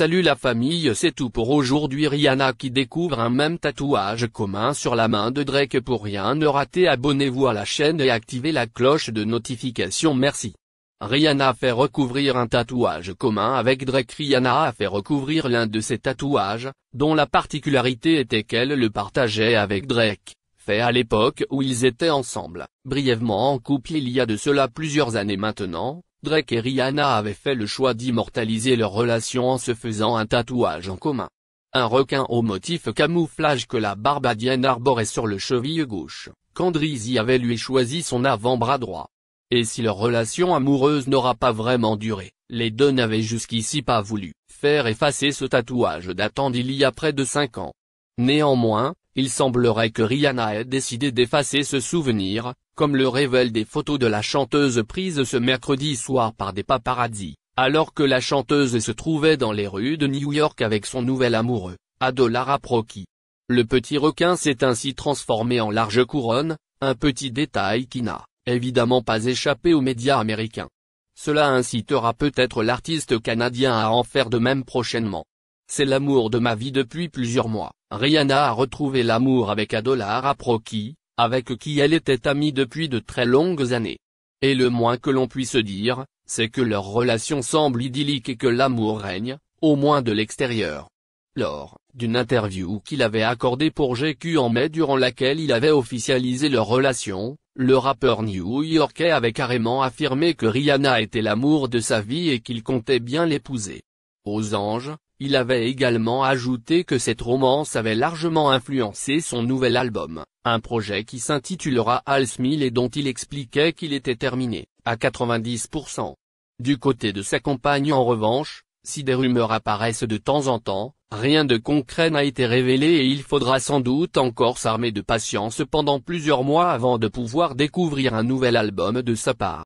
Salut la famille c'est tout pour aujourd'hui Rihanna qui découvre un même tatouage commun sur la main de Drake pour rien ne rater abonnez-vous à la chaîne et activez la cloche de notification merci. Rihanna fait recouvrir un tatouage commun avec Drake Rihanna a fait recouvrir l'un de ses tatouages, dont la particularité était qu'elle le partageait avec Drake fait à l'époque où ils étaient ensemble, brièvement en couple il y a de cela plusieurs années maintenant, Drake et Rihanna avaient fait le choix d'immortaliser leur relation en se faisant un tatouage en commun. Un requin au motif camouflage que la Barbadienne arborait sur le cheville gauche, Drizzy avait lui choisi son avant-bras droit. Et si leur relation amoureuse n'aura pas vraiment duré, les deux n'avaient jusqu'ici pas voulu faire effacer ce tatouage datant d'il y a près de cinq ans. Néanmoins, il semblerait que Rihanna ait décidé d'effacer ce souvenir, comme le révèlent des photos de la chanteuse prise ce mercredi soir par des paparazzi, alors que la chanteuse se trouvait dans les rues de New York avec son nouvel amoureux, Adolara Proki. Le petit requin s'est ainsi transformé en large couronne, un petit détail qui n'a, évidemment pas échappé aux médias américains. Cela incitera peut-être l'artiste canadien à en faire de même prochainement. C'est l'amour de ma vie depuis plusieurs mois. Rihanna a retrouvé l'amour avec Adolar Aproki, avec qui elle était amie depuis de très longues années. Et le moins que l'on puisse dire, c'est que leur relation semble idyllique et que l'amour règne, au moins de l'extérieur. Lors d'une interview qu'il avait accordée pour GQ en mai durant laquelle il avait officialisé leur relation, le rappeur new-yorkais avait carrément affirmé que Rihanna était l'amour de sa vie et qu'il comptait bien l'épouser. Aux anges, il avait également ajouté que cette romance avait largement influencé son nouvel album, un projet qui s'intitulera Smil et dont il expliquait qu'il était terminé, à 90%. Du côté de sa compagne en revanche, si des rumeurs apparaissent de temps en temps, rien de concret n'a été révélé et il faudra sans doute encore s'armer de patience pendant plusieurs mois avant de pouvoir découvrir un nouvel album de sa part.